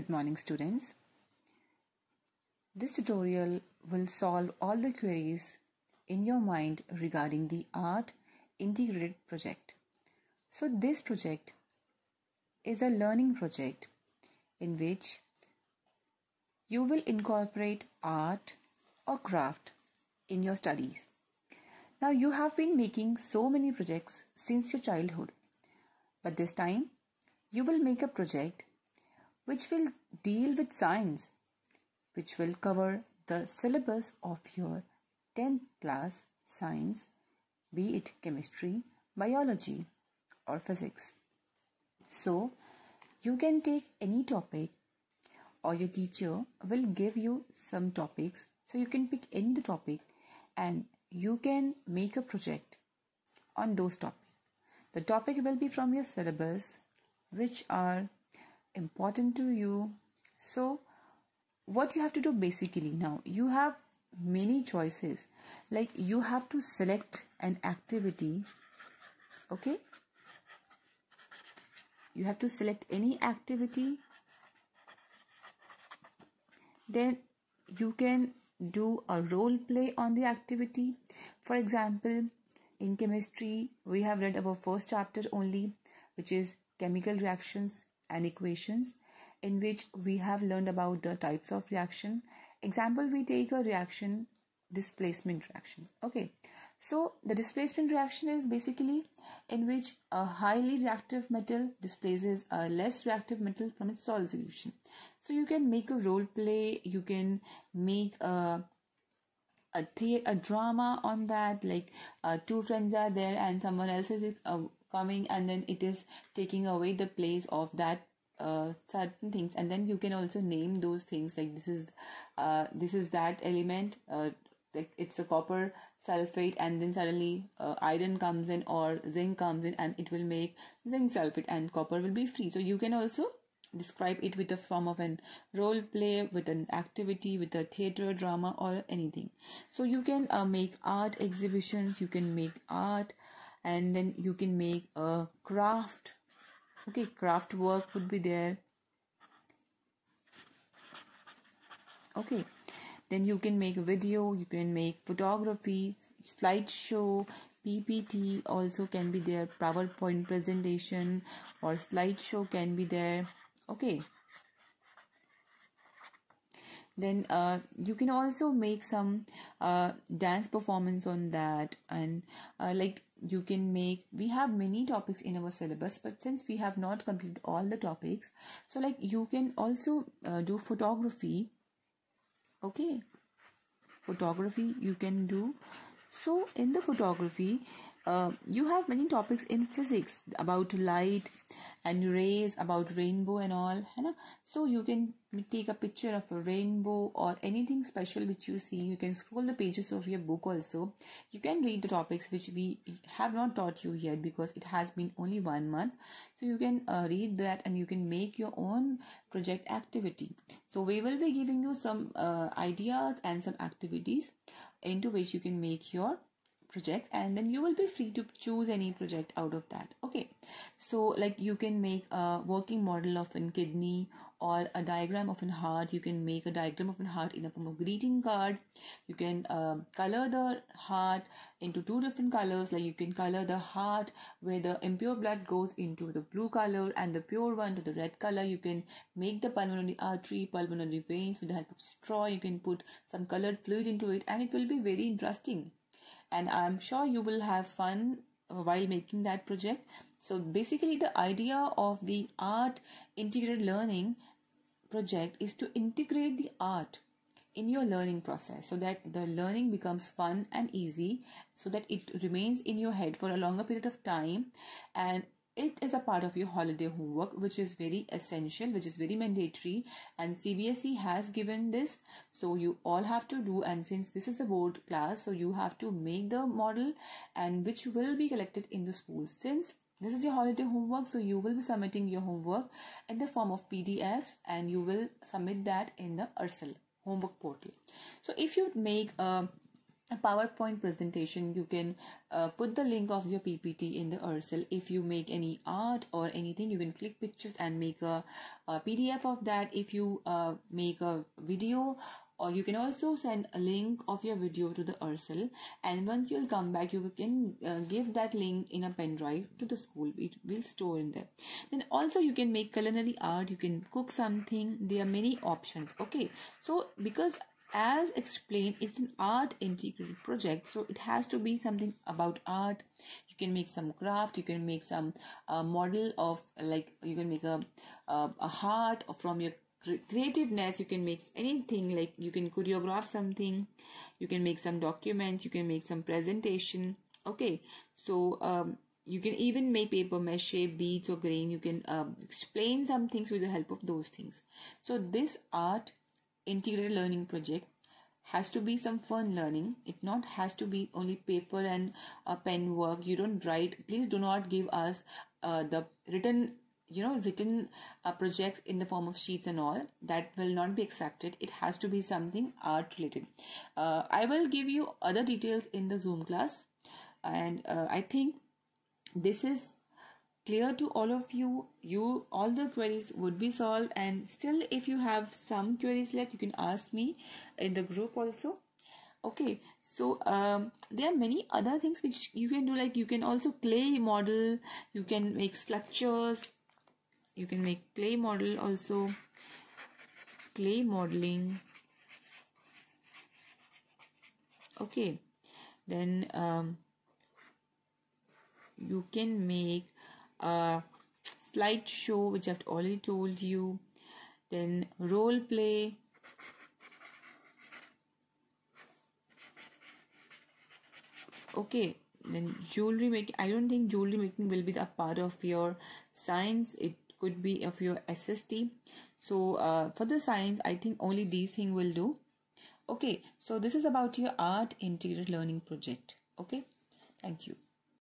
Good morning students. This tutorial will solve all the queries in your mind regarding the ART integrated project. So this project is a learning project in which you will incorporate art or craft in your studies. Now you have been making so many projects since your childhood but this time you will make a project which will deal with science, which will cover the syllabus of your 10th class science, be it chemistry, biology, or physics. So, you can take any topic, or your teacher will give you some topics. So, you can pick any topic and you can make a project on those topics. The topic will be from your syllabus, which are important to you so what you have to do basically now you have many choices like you have to select an activity okay you have to select any activity then you can do a role play on the activity for example in chemistry we have read our first chapter only which is chemical reactions and equations in which we have learned about the types of reaction. Example, we take a reaction displacement reaction. Okay, so the displacement reaction is basically in which a highly reactive metal displaces a less reactive metal from its solid solution. So you can make a role play, you can make a a, the- a drama on that like uh, two friends are there and someone else is uh, coming and then it is taking away the place of that uh, certain things and then you can also name those things like this is uh, this is that element uh, it's a copper sulfate and then suddenly uh, iron comes in or zinc comes in and it will make zinc sulfate and copper will be free so you can also describe it with the form of an role play with an activity with a theater drama or anything so you can uh, make art exhibitions you can make art and then you can make a craft okay craft work would be there okay then you can make a video you can make photography slideshow ppt also can be there powerpoint presentation or slideshow can be there okay then uh, you can also make some uh, dance performance on that and uh, like you can make we have many topics in our syllabus but since we have not completed all the topics so like you can also uh, do photography okay photography you can do so in the photography uh, you have many topics in physics about light and rays about rainbow and all so you can take a picture of a rainbow or anything special which you see you can scroll the pages of your book also you can read the topics which we have not taught you yet because it has been only one month so you can uh, read that and you can make your own project activity so we will be giving you some uh, ideas and some activities into which you can make your project and then you will be free to choose any project out of that okay so like you can make a working model of a kidney or a diagram of a heart you can make a diagram of a heart in a form of greeting card you can uh, color the heart into two different colors like you can color the heart where the impure blood goes into the blue color and the pure one to the red color you can make the pulmonary artery pulmonary veins with the help of straw you can put some colored fluid into it and it will be very interesting and I'm sure you will have fun while making that project. So, basically, the idea of the art integrated learning project is to integrate the art in your learning process so that the learning becomes fun and easy so that it remains in your head for a longer period of time and it is a part of your holiday homework which is very essential which is very mandatory and cbse has given this so you all have to do and since this is a board class so you have to make the model and which will be collected in the school since this is your holiday homework so you will be submitting your homework in the form of pdfs and you will submit that in the ursel homework portal so if you make a uh, a PowerPoint presentation, you can uh, put the link of your PPT in the Ursal. If you make any art or anything, you can click pictures and make a, a PDF of that. If you uh, make a video, or you can also send a link of your video to the Ursal. And once you'll come back, you can uh, give that link in a pen drive to the school. It will store in there. Then also you can make culinary art. You can cook something. There are many options. Okay. So because as explained it's an art integrated project so it has to be something about art you can make some craft you can make some uh, model of like you can make a uh, a heart from your creativeness you can make anything like you can choreograph something you can make some documents you can make some presentation okay so um, you can even make paper mache beads or grain you can um, explain some things with the help of those things so this art integrated learning project has to be some fun learning it not has to be only paper and uh, pen work you don't write please do not give us uh, the written you know written uh, projects in the form of sheets and all that will not be accepted it has to be something art related uh, i will give you other details in the zoom class and uh, i think this is clear to all of you you all the queries would be solved and still if you have some queries left you can ask me in the group also okay so um, there are many other things which you can do like you can also clay model you can make structures you can make clay model also clay modeling okay then um, you can make uh, slideshow which I've already told you then role play okay then jewelry making i don't think jewelry making will be a part of your science it could be of your sst so uh, for the science i think only these thing will do okay so this is about your art integrated learning project okay thank you